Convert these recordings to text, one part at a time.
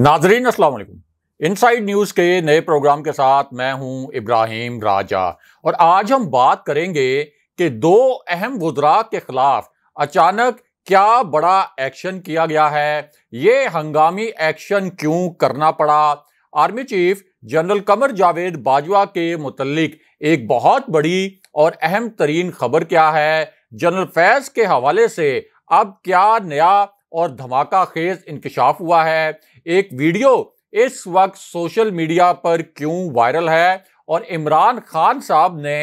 नाजरीन अस्सलाम वालेकुम इनसाइड न्यूज़ के नए प्रोग्राम के साथ मैं हूं इब्राहिम राजा और आज हम बात करेंगे कि दो अहम वजरा के खिलाफ अचानक क्या बड़ा एक्शन किया गया है ये हंगामी एक्शन क्यों करना पड़ा army chief general Qamar Javed Bajwa के मुतलिक एक बहुत बड़ी और अहम तरीन खबर क्या है जनरल फैज के हवाले से अब क्या नया और धमाका खेज इंकशाफ हुआ है एक वीडियो इस वक्त सोशल मीडिया पर क्यों वायरल है और इमरान खान साहब ने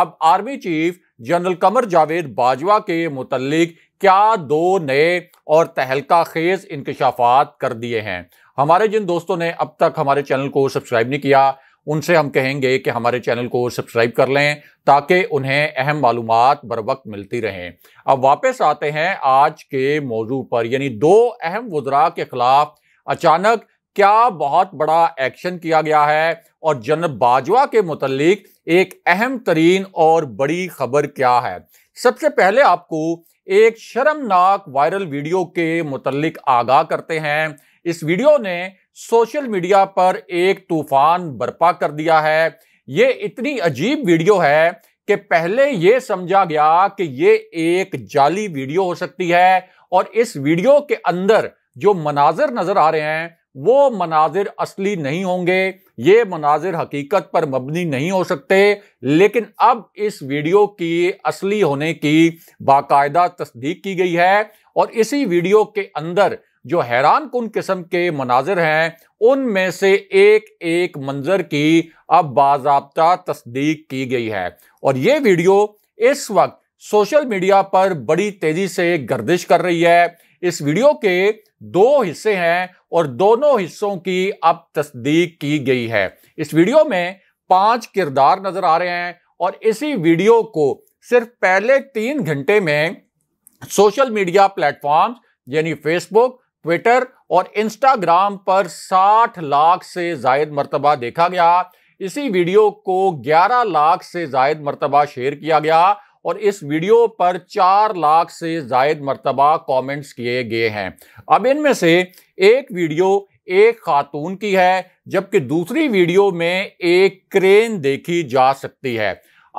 अब army chief general Qamar Javed Bajwa के मुतलिक क्या दो नए और तहलका खेज इंकशाफात कर दिए हैं हमारे जिन दोस्तों ने अब तक हमारे चैनल को सब्सक्राइब नहीं किया उनसे हम कहेंगे कि हमारे चैनल को सब्सक्राइब कर लें ताकि उन्हें अहम मालूम बर वक्त मिलती रहें अब वापस आते हैं आज के मौजू पर यानी दो अहम वजरा के खिलाफ अचानक क्या बहुत बड़ा एक्शन किया गया है और जनरल बाजवा के मुतलिक एक अहम तरीन और बड़ी खबर क्या है सबसे पहले आपको एक शर्मनाक वायरल वीडियो के मुतलिक आगाह करते हैं इस वीडियो ने सोशल मीडिया पर एक तूफान बर्पा कर दिया है ये इतनी अजीब वीडियो है कि पहले ये समझा गया कि ये एक जाली वीडियो हो सकती है और इस वीडियो के अंदर जो मनाजिर नजर आ रहे हैं वो मनाजिर असली नहीं होंगे ये मनाजिर हकीकत पर मबनी नहीं हो सकते लेकिन अब इस वीडियो की असली होने की बाकायदा तस्दीक की गई है और इसी वीडियो के अंदर जो हैरान कन किस्म के मनाजिर हैं उनमें से एक एक मंजर की अब बाबा तस्दीक की गई है और ये वीडियो इस वक्त सोशल मीडिया पर बड़ी तेजी से गर्दिश कर रही है इस वीडियो के दो हिस्से हैं और दोनों हिस्सों की अब तस्दीक की गई है इस वीडियो में पांच किरदार नजर आ रहे हैं और इसी वीडियो को सिर्फ पहले तीन घंटे में सोशल मीडिया प्लेटफॉर्म यानी फेसबुक ट्विटर और इंस्टाग्राम पर 60 लाख से जायद मरतबा देखा गया इसी वीडियो को 11 लाख से जायद मरतबा शेयर किया गया और इस वीडियो पर चार लाख से जायद मरतबा कमेंट्स किए गए हैं अब इनमें से एक वीडियो एक खातून की है जबकि दूसरी वीडियो में एक क्रेन देखी जा सकती है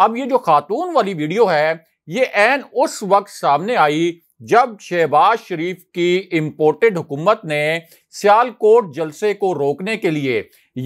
अब ये जो खातून वाली वीडियो है ये एन उस वक्त सामने आई जब शहबाज शरीफ की इम्पोर्टेड हुकूमत ने सियालकोट जलसे को रोकने के लिए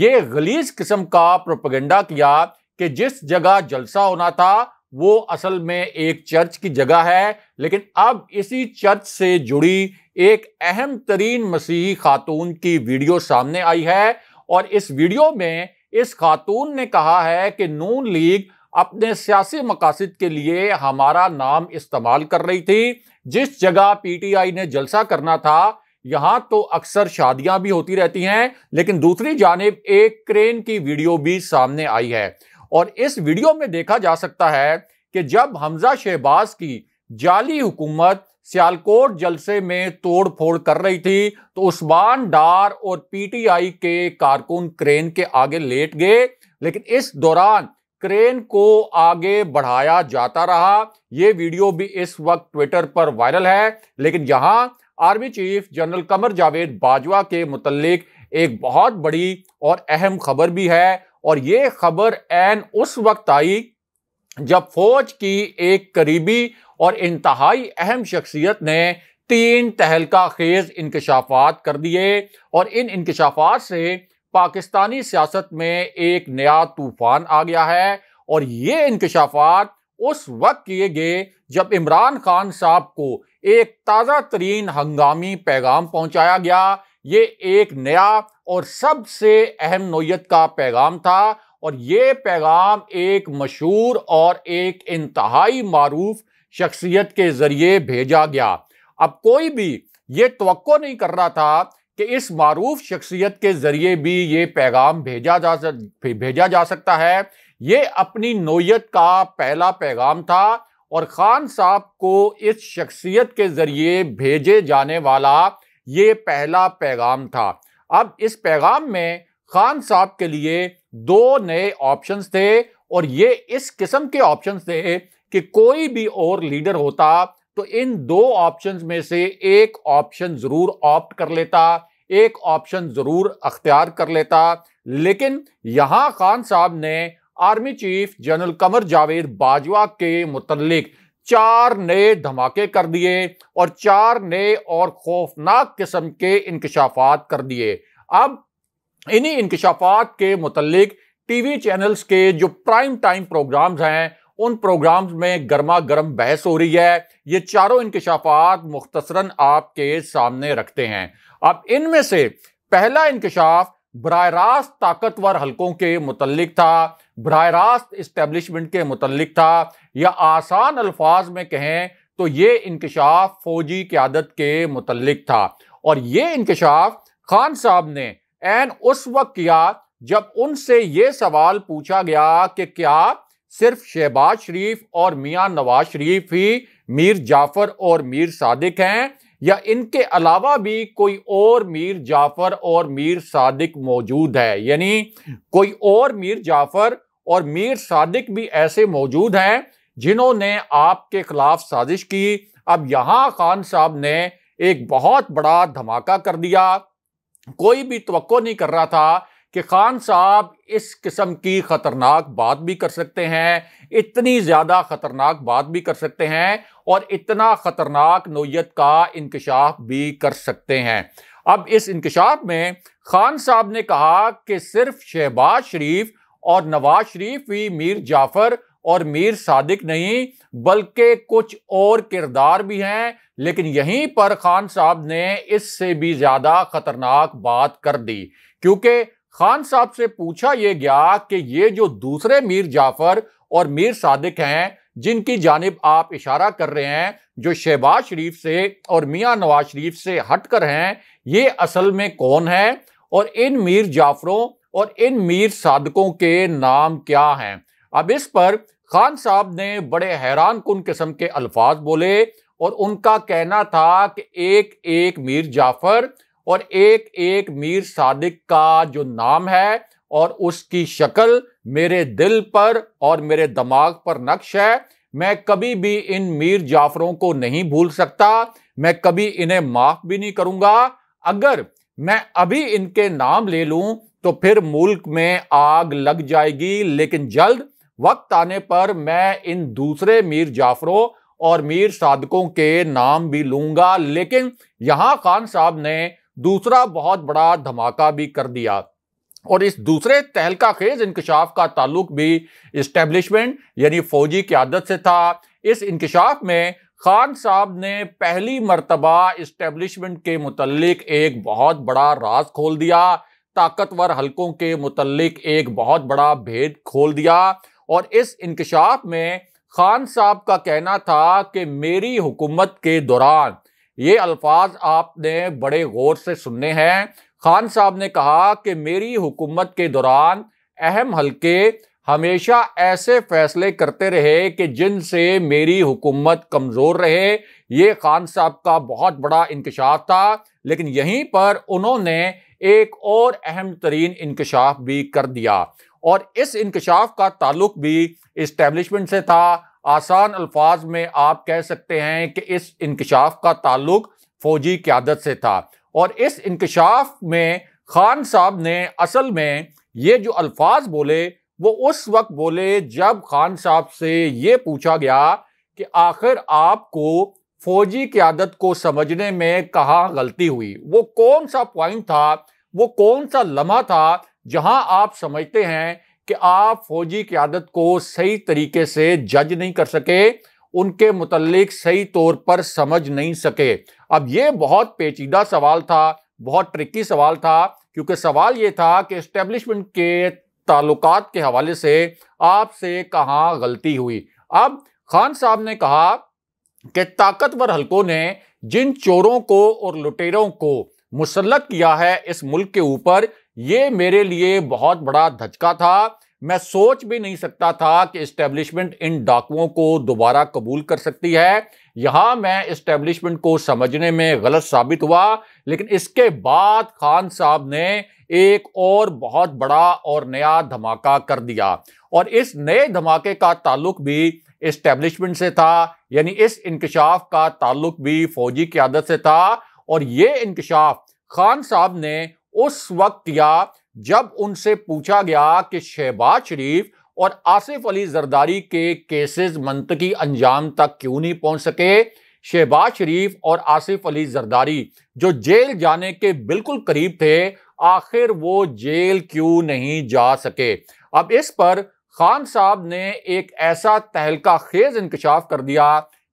ये गलीज किस्म का प्रोपगेंडा किया कि जिस जगह जलसा होना था वो असल में एक चर्च की जगह है लेकिन अब इसी चर्च से जुड़ी एक अहम तरीन मसीही खातून की वीडियो सामने आई है और इस वीडियो में इस खातून ने कहा है कि नून लीग अपने सियासी मकासद के लिए हमारा नाम इस्तेमाल कर रही थी जिस जगह पीटीआई ने जलसा करना था यहां तो अक्सर शादियां भी होती रहती हैं लेकिन दूसरी जानब एक क्रेन की वीडियो भी सामने आई है और इस वीडियो में देखा जा सकता है कि जब हमजा शहबाज की जाली हुकूमत सियालकोट जलसे में तोड़ फोड़ कर रही थी तो उस्मान डार और पीटीआई के कारकुन क्रेन के आगे लेट गए लेकिन इस दौरान क्रेन को आगे बढ़ाया जाता रहा ये वीडियो भी इस वक्त ट्विटर पर वायरल है लेकिन यहां army chief general Qamar Javed Bajwa के मुतलिक एक बहुत बड़ी और अहम खबर भी है और ये खबर एन उस वक्त आई जब फौज की एक करीबी और इंतहाई अहम शख्सियत ने तीन तहलका खेज इंकशाफात कर दिए और इन इंकशाफात से पाकिस्तानी सियासत में एक नया तूफान आ गया है और ये इंकशाफात उस वक्त किए गए जब इमरान खान साहब को एक ताज़ा तरीन हंगामी पैगाम पहुंचाया गया ये एक नया और सबसे अहम नोयत का पैगाम था और ये पैगाम एक मशहूर और एक इंतहाई मरूफ शख्सियत के ज़रिए भेजा गया अब कोई भी ये तो नहीं कर रहा था कि इस मरूफ शख्सियत के ज़रिए भी ये पैगाम भेजा जा भेजा जा सकता है ये अपनी नोयत का पहला पैगाम था और ख़ान साहब को इस शख्सियत के ज़रिए भेजे जाने वाला ये पहला पैगाम था अब इस पैगाम में खान साहब के लिए दो नए ऑप्शंस थे और ये इस किस्म के ऑप्शंस थे कि कोई भी और लीडर होता तो इन दो ऑप्शंस में से एक ऑप्शन जरूर ऑप्ट कर लेता एक ऑप्शन जरूर अख्तियार कर लेता लेकिन यहां खान साहब ने army chief general Qamar Javed Bajwa के मुतलिक चार नए धमाके कर दिए और चार नए और खौफनाक किस्म के इंकशाफात कर दिए अब इन्हीं इंकशाफात के मुतलिक टीवी चैनल्स के जो प्राइम टाइम प्रोग्राम्स हैं उन प्रोग्राम्स में गर्मा गर्म बहस हो रही है ये चारों इंकशाफात मुख्तसरन आपके सामने रखते हैं अब इनमें से पहला इंकशाफ बर रास्त ताकतवर हलकों के मुतलक था बर रास्त इस्टेब्लिशमेंट के मुतलक था या आसान अल्फाज में कहें तो ये इंकशाफ फौजी क्यादत के मुतलक था और ये इंकशाफ खान साहब ने एन उस वक्त किया जब उनसे ये सवाल पूछा गया कि क्या सिर्फ शहबाज शरीफ और मियाँ नवाज शरीफ ही मीर जाफर और मीर सादिक हैं या इनके अलावा भी कोई और मीर जाफर और मीर सादिक मौजूद है यानी कोई और मीर जाफर और मीर सादिक भी ऐसे मौजूद हैं जिन्होंने आपके खिलाफ साजिश की अब यहां खान साहब ने एक बहुत बड़ा धमाका कर दिया कोई भी तो नहीं कर रहा था कि खान साहब इस किस्म की ख़तरनाक बात भी कर सकते हैं इतनी ज़्यादा ख़तरनाक बात भी कर सकते हैं और इतना ख़तरनाक नोयत का इंकशाफ भी कर सकते हैं अब इस इंकशाफ में खान साहब ने कहा कि सिर्फ शहबाज शरीफ और नवाज शरीफ ही मीर जाफ़र और मीर सादिक नहीं बल्कि कुछ और किरदार भी हैं लेकिन यहीं पर खान साहब ने इससे भी ज़्यादा ख़तरनाक बात कर दी क्योंकि खान साहब से पूछा यह गया कि ये जो दूसरे मीर जाफर और मीर सादिक हैं जिनकी जानब आप इशारा कर रहे हैं जो शहबाज शरीफ से और मियाँ नवाज शरीफ से हटकर हैं ये असल में कौन है और इन मीर जाफरों और इन मीर सादकों के नाम क्या हैं अब इस पर खान साहब ने बड़े हैरान कन किस्म के अल्फाज बोले और उनका कहना था कि एक एक मीर जाफर और एक एक मीर सादिक का जो नाम है और उसकी शक्ल मेरे दिल पर और मेरे दिमाग पर नक्श है मैं कभी भी इन मीर जाफरों को नहीं भूल सकता मैं कभी इन्हें माफ भी नहीं करूंगा अगर मैं अभी इनके नाम ले लूं तो फिर मुल्क में आग लग जाएगी लेकिन जल्द वक्त आने पर मैं इन दूसरे मीर जाफरों और मीर सादकों के नाम भी लूंगा लेकिन यहां खान साहब ने दूसरा बहुत बड़ा धमाका भी कर दिया और इस दूसरे तहलका खेज इंकशाफ का ताल्लुक भी इस्टेब्लिशमेंट यानी फौजी क्यादत से था इस इंकशाफ में खान साहब ने पहली मरतबा इस्टेब्लिशमेंट के मुतलक एक बहुत बड़ा राज खोल दिया ताकतवर हलकों के मुतलक एक बहुत बड़ा भेद खोल दिया और इस इंकशाफ में खान साहब का कहना था कि मेरी हुकूमत के दौरान ये अल्फाज आपने बड़े गौर से सुनने हैं खान साहब ने कहा कि मेरी हुकूमत के दौरान अहम हलके हमेशा ऐसे फैसले करते रहे कि जिनसे मेरी हुकूमत कमज़ोर रहे ये खान साहब का बहुत बड़ा इंकशाफ था लेकिन यहीं पर उन्होंने एक और अहम तरीन इंकशाफ भी कर दिया और इस इंकशाफ का ताल्लुक भी इस्टेब्लिशमेंट से था आसान अल्फाज में आप कह सकते हैं कि इस इंकशाफ का ताल्लुक फौजी क्यादत से था और इस इंकशाफ में खान साहब ने असल में ये जो अल्फाज बोले वो उस वक्त बोले जब खान साहब से ये पूछा गया कि आखिर आपको फौजी क्यादत को समझने में कहाँ गलती हुई वो कौन सा पॉइंट था वो कौन सा लम्हा था जहाँ आप समझते हैं कि आप फौजी क्यादत को सही तरीके से जज नहीं कर सके उनके मुतलक सही तौर पर समझ नहीं सके अब ये बहुत पेचीदा सवाल था बहुत ट्रिकी सवाल था क्योंकि सवाल ये था कि इस्टेब्लिशमेंट के ताल्लुकात के हवाले से आपसे कहाँ गलती हुई अब खान साहब ने कहा कि ताकतवर हलकों ने जिन चोरों को और लुटेरों को मुसलत किया है इस मुल्क के ऊपर ये मेरे लिए बहुत बड़ा धचका था मैं सोच भी नहीं सकता था कि इस्टेब्लिशमेंट इन डाकुओं को दोबारा कबूल कर सकती है यहां मैं इस्टेब्लिशमेंट को समझने में गलत साबित हुआ लेकिन इसके बाद खान साहब ने एक और बहुत बड़ा और नया धमाका कर दिया और इस नए धमाके का ताल्लुक भी इस्टेब्लिशमेंट से था यानी इस इंकशाफ का ताल्लुक भी फौजी की आदत से था और ये इंकशाफ खान साहब ने उस वक्त या जब उनसे पूछा गया कि शहबाज शरीफ और आसिफ अली जरदारी के केसेस मंतकी अंजाम तक क्यों नहीं पहुंच सके शहबाज शरीफ और आसिफ अली जरदारी जो जेल जाने के बिल्कुल करीब थे आखिर वो जेल क्यों नहीं जा सके अब इस पर खान साहब ने एक ऐसा तहलका खेज इंकशाफ कर दिया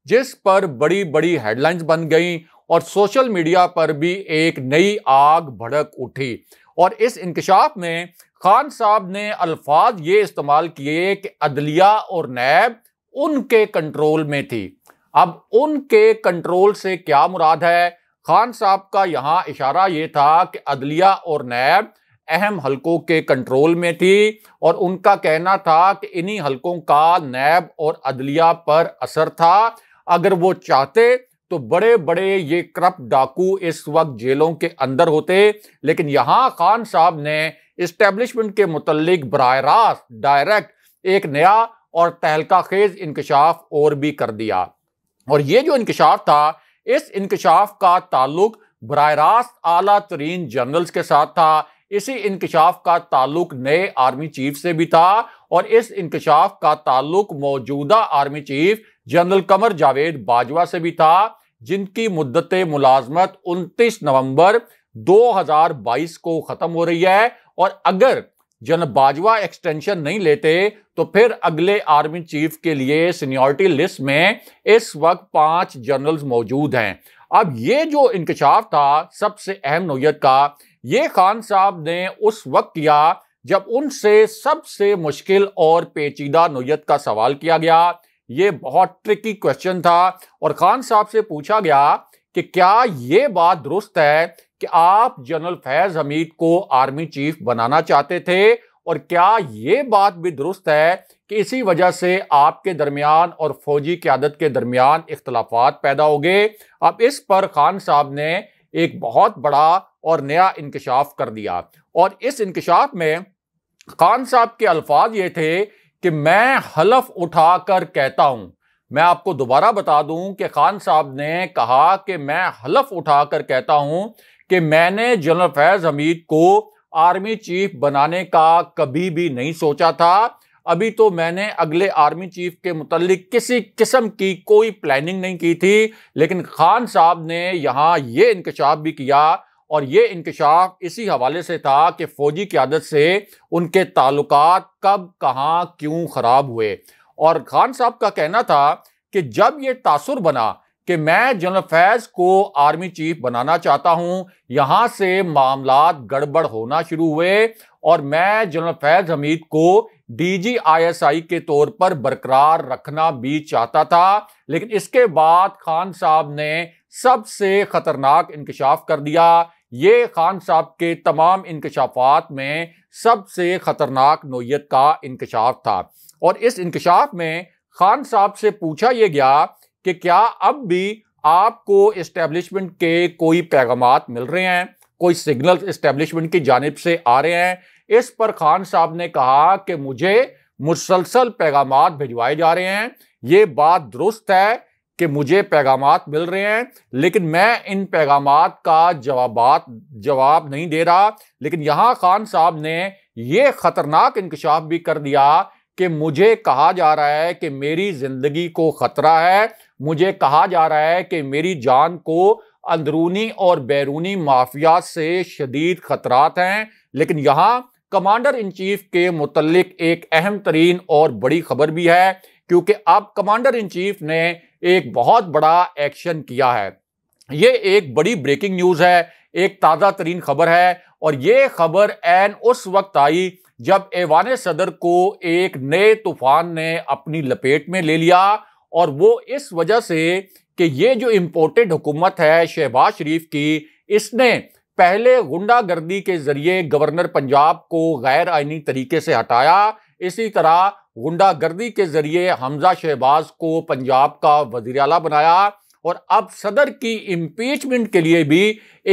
जिस पर बड़ी बड़ी हेडलाइंस बन गईं और सोशल मीडिया पर भी एक नई आग भड़क उठी और इस इंकशाफ में खान साहब ने अल्फाज ये इस्तेमाल किए कि अदलिया और नैब उनके कंट्रोल में थी अब उनके कंट्रोल से क्या मुराद है खान साहब का यहाँ इशारा ये था कि अदलिया और नैब अहम हलकों के कंट्रोल में थी और उनका कहना था कि इन्हीं हलकों का नैब और अदलिया पर असर था अगर वो चाहते तो बड़े बड़े ये करप्ट डाकू इस वक्त जेलों के अंदर होते लेकिन यहां खान साहब ने इस्टेब्लिशमेंट के मुतलिक बरह रास्त डायरेक्ट एक नया और तहलका खेज इंकशाफ और भी कर दिया और ये जो इंकशाफ था इस इंकशाफ का ताल्लुक बर रास्त आला तरीन जनरल्स के साथ था इसी इंकशाफ का ताल्लुक नए आर्मी चीफ से भी था और इस इंकशाफ का ताल्लुक मौजूदा army chief general Qamar Javed Bajwa से भी था जिनकी मुद्दत मुलाजमत 29 नवंबर 2022 को खत्म हो रही है और अगर जन बाजवा एक्सटेंशन नहीं लेते तो फिर अगले आर्मी चीफ के लिए सीनियोरिटी लिस्ट में इस वक्त पांच जनरल्स मौजूद हैं अब ये जो इंकशाफ था सबसे अहम नोयत का ये खान साहब ने उस वक्त किया जब उनसे सबसे मुश्किल और पेचीदा नोयत का सवाल किया गया ये बहुत ट्रिकी क्वेश्चन था और खान साहब से पूछा गया कि क्या ये बात दुरुस्त है कि आप जनरल फैज हमीद को आर्मी चीफ बनाना चाहते थे और क्या ये बात भी दुरुस्त है कि इसी वजह से आपके दरमियान और फौजी क्यादत के दरमियान इख्तलाफात पैदा हो गए अब इस पर खान साहब ने एक बहुत बड़ा और नया इंकशाफ कर दिया और इस इंकशाफ में खान साहब के अल्फाज ये थे कि मैं हलफ उठाकर कहता हूं मैं आपको दोबारा बता दूं कि खान साहब ने कहा कि मैं हलफ उठाकर कहता हूं कि मैंने जनरल फैज हमीद को आर्मी चीफ बनाने का कभी भी नहीं सोचा था अभी तो मैंने अगले आर्मी चीफ के मुतलिक किसी किस्म की कोई प्लानिंग नहीं की थी लेकिन खान साहब ने यहाँ ये इंकशाफ भी किया और ये इंकशाफ इसी हवाले से था कि फौजी की आदत से उनके ताल्लुक कब कहाँ क्यों ख़राब हुए और खान साहब का कहना था कि जब ये तासुर बना कि मैं जनरल फैज़ को आर्मी चीफ बनाना चाहता हूं यहां से मामला गड़बड़ होना शुरू हुए और मैं जनरल फैज़ हमीद को एस आई के तौर पर बरकरार रखना भी चाहता था लेकिन इसके बाद खान साहब ने सबसे खतरनाक इंकशाफ कर दिया ये खान साहब के तमाम इंकशाफात में सबसे ख़तरनाक नोयत का इंकशाफ था और इस इंकशाफ में खान साहब से पूछा यह गया कि क्या अब भी आपको इस्टेब्लिशमेंट के कोई पैगाम मिल रहे हैं कोई सिग्नल इस्टेब्लिशमेंट की जानब से आ रहे हैं इस पर खान साहब ने कहा कि मुझे मुसलसल पैगाम भिजवाए जा रहे हैं ये बात दुरुस्त है कि मुझे पैगाम मिल रहे हैं लेकिन मैं इन पैगाम का जवाब जवाब नहीं दे रहा लेकिन यहाँ खान साहब ने यह खतरनाक इंकशाफ भी कर दिया कि मुझे कहा जा रहा है कि मेरी जिंदगी को खतरा है मुझे कहा जा रहा है कि मेरी जान को अंदरूनी और बैरूनी माफिया से शदीद खतरात हैं लेकिन यहाँ कमांडर इन चीफ के मुतलक एक अहम तरीन और बड़ी खबर भी है क्योंकि अब कमांडर इन चीफ ने एक बहुत बड़ा एक्शन किया है ये एक बड़ी ब्रेकिंग न्यूज है एक ताज़ा तरीन खबर है और ये खबर एन उस वक्त आई जब एवान सदर को एक नए तूफान ने अपनी लपेट में ले लिया और वो इस वजह से कि ये जो इम्पोर्टेड हुकूमत है शहबाज शरीफ की इसने पहले गुंडागर्दी के जरिए गवर्नर पंजाब को गैर आइनी तरीके से हटाया इसी तरह गुंडागर्दी के जरिए हमजा शहबाज को पंजाब का वजीर अला बनाया और अब सदर की इम्पीचमेंट के लिए भी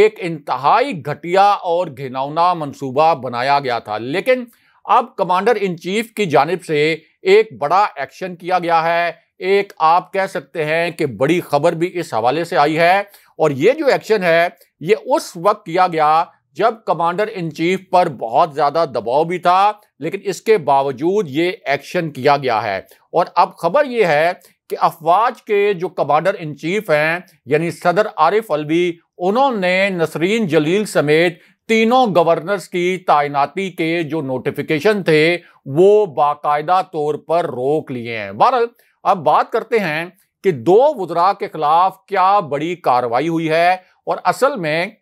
एक इंतहाई घटिया और घिनौना मंसूबा बनाया गया था लेकिन अब कमांडर इन चीफ की जानब से एक बड़ा एक्शन किया गया है एक आप कह सकते हैं कि बड़ी खबर भी इस हवाले से आई है और ये जो एक्शन है ये उस वक्त किया गया जब कमांडर इन चीफ पर बहुत ज्यादा दबाव भी था लेकिन इसके बावजूद ये एक्शन किया गया है और अब खबर यह है कि अफवाज के जो कमांडर इन चीफ हैं यानी सदर आरिफ अलवी उन्होंने नसरीन जलील समेत तीनों गवर्नर्स की तैनाती के जो नोटिफिकेशन थे वो बाकायदा तौर पर रोक लिए हैं बहरल अब बात करते हैं कि दो वजरा के खिलाफ क्या बड़ी कार्रवाई हुई है और असल में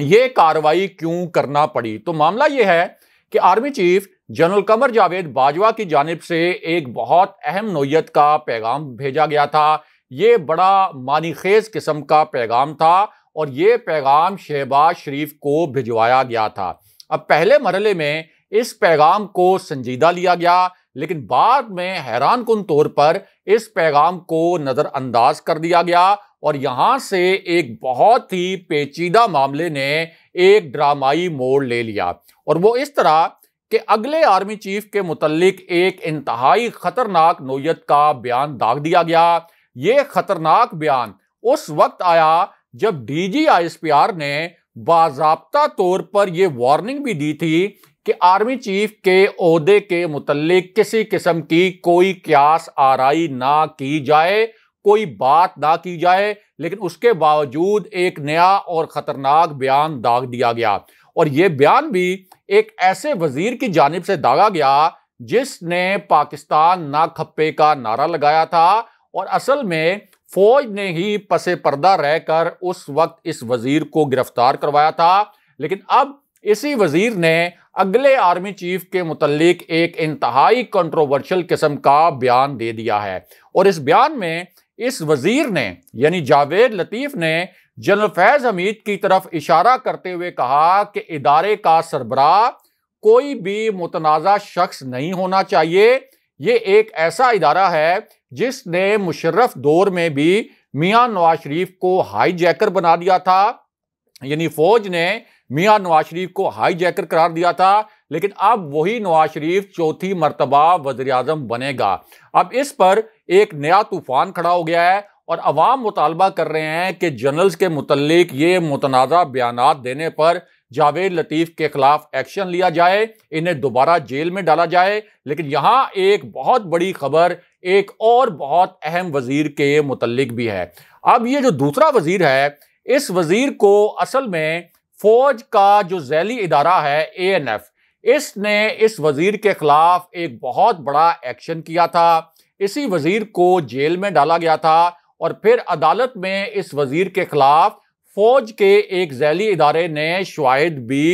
ये कार्रवाई क्यों करना पड़ी तो मामला यह है कि army chief general Qamar Javed Bajwa की जानब से एक बहुत अहम नोयत का पैगाम भेजा गया था ये बड़ा मानी खेज किस्म का पैगाम था और ये पैगाम शहबाज शरीफ को भिजवाया गया था अब पहले मरले में इस पैगाम को संजीदा लिया गया लेकिन बाद में हैरान कन तौर पर इस पैगाम को नज़रअंदाज कर दिया गया और यहां से एक बहुत ही पेचीदा मामले ने एक ड्रामाई मोड़ ले लिया और वो इस तरह कि अगले आर्मी चीफ के मुतलिक एक इंतहाई खतरनाक नोयत का बयान दाग दिया गया ये खतरनाक बयान उस वक्त आया जब पी आर ने बाबा तौर पर यह वार्निंग भी दी थी कि आर्मी चीफ के अहदे के मुतलिक किसी किस्म की कोई क्यास आरई ना की जाए कोई बात ना की जाए लेकिन उसके बावजूद एक नया और ख़तरनाक बयान दाग दिया गया और ये बयान भी एक ऐसे वजीर की जानब से दागा गया जिसने पाकिस्तान ना खप्पे का नारा लगाया था और असल में फौज ने ही पसे पर्दा रहकर उस वक्त इस वजीर को गिरफ्तार करवाया था लेकिन अब इसी वजीर ने अगले आर्मी चीफ के मुतलिक एक इंतहाई कंट्रोवर्शियल किस्म का बयान दे दिया है और इस बयान में इस वजीर ने यानी जावेद लतीफ ने जनरल फैज हमीद की तरफ इशारा करते हुए कहा कि इदारे का सरबरा कोई भी मुतनाज़ा शख्स नहीं होना चाहिए ये एक ऐसा इदारा है जिसने मुशर्रफ दौर में भी मियां नवाज शरीफ को हाईजैकर बना दिया था यानी फौज ने मियां नवाज शरीफ को हाईजैकर करार दिया था लेकिन अब वही नवाज शरीफ चौथी मरतबा वजर बनेगा अब इस पर एक नया तूफान खड़ा हो गया है और अवाम मुतालबा कर रहे हैं कि जनरल्स के मुतलक ये मुतनाज़ बयान देने पर जावेद लतीफ़ के खिलाफ एक्शन लिया जाए इन्हें दोबारा जेल में डाला जाए लेकिन यहाँ एक बहुत बड़ी खबर एक और बहुत अहम वजीर के मुतलक भी है अब ये जो दूसरा वजीर है इस वजीर को असल में फौज का जो जैली इदारा है ए एन एफ इसने इस वजीर के खिलाफ एक बहुत बड़ा एक्शन किया था इसी वजीर को जेल में डाला गया था और फिर अदालत में इस वजीर के खिलाफ फौज के एक जैली इदारे ने शवाहद भी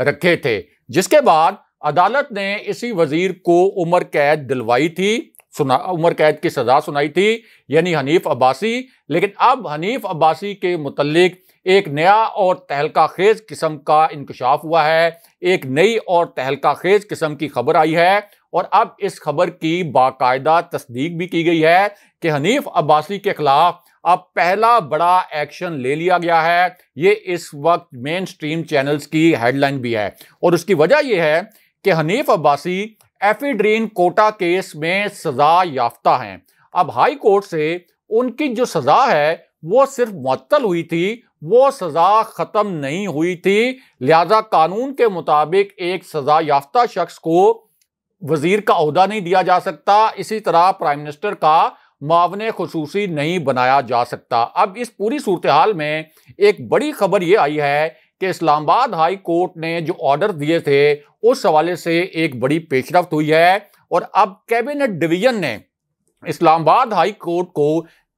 रखे थे जिसके बाद अदालत ने इसी वजीर को उम्र कैद दिलवाई थी सुना उम्र कैद की सजा सुनाई थी यानी हनीफ अब्बासी लेकिन अब हनीफ अब्बासी के मुतलक एक नया और तहलका खेज किस्म का इंकशाफ हुआ है एक नई और तहलका खेज किस्म की खबर आई है और अब इस खबर की बाकायदा तस्दीक भी की गई है कि हनीफ अब्बासी के खिलाफ अब पहला बड़ा एक्शन ले लिया गया है ये इस वक्त मेन स्ट्रीम चैनल्स की हेडलाइन भी है और उसकी वजह यह है कि Hanif Abbasi ephedrine quota case में सजा याफ्ता हैं अब हाई कोर्ट से उनकी जो सजा है वो सिर्फ मअतल हुई थी वो सजा ख़त्म नहीं हुई थी लिहाजा कानून के मुताबिक एक सजा याफ्ता शख्स को वजीर का अहदा नहीं दिया जा सकता इसी तरह प्राइम मिनिस्टर का मावन खसूसी नहीं बनाया जा सकता अब इस पूरी सूरत हाल में एक बड़ी खबर ये आई है कि इस्लामाबाद हाई कोर्ट ने जो ऑर्डर दिए थे उस हवाले से एक बड़ी पेशरफ हुई है और अब कैबिनेट डिवीजन ने इस्लामाबाद हाई कोर्ट को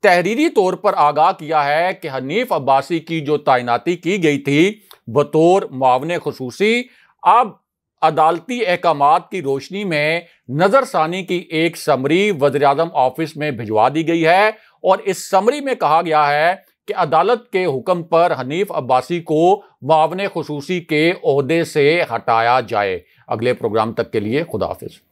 तहरीरी तौर पर आगाह किया है कि हनीफ अब्बासी की जो तैनाती की गई थी बतौर मावन खसूसी अब अदालती अहकाम की रोशनी में नज़रसानी की एक समरी वजर अजम ऑफिस में भिजवा दी गई है और इस समरी में कहा गया है कि अदालत के हुक्म पर हनीफ अब्बासी को मावन खसूसी के अहदे से हटाया जाए अगले प्रोग्राम तक के लिए खुदाफिज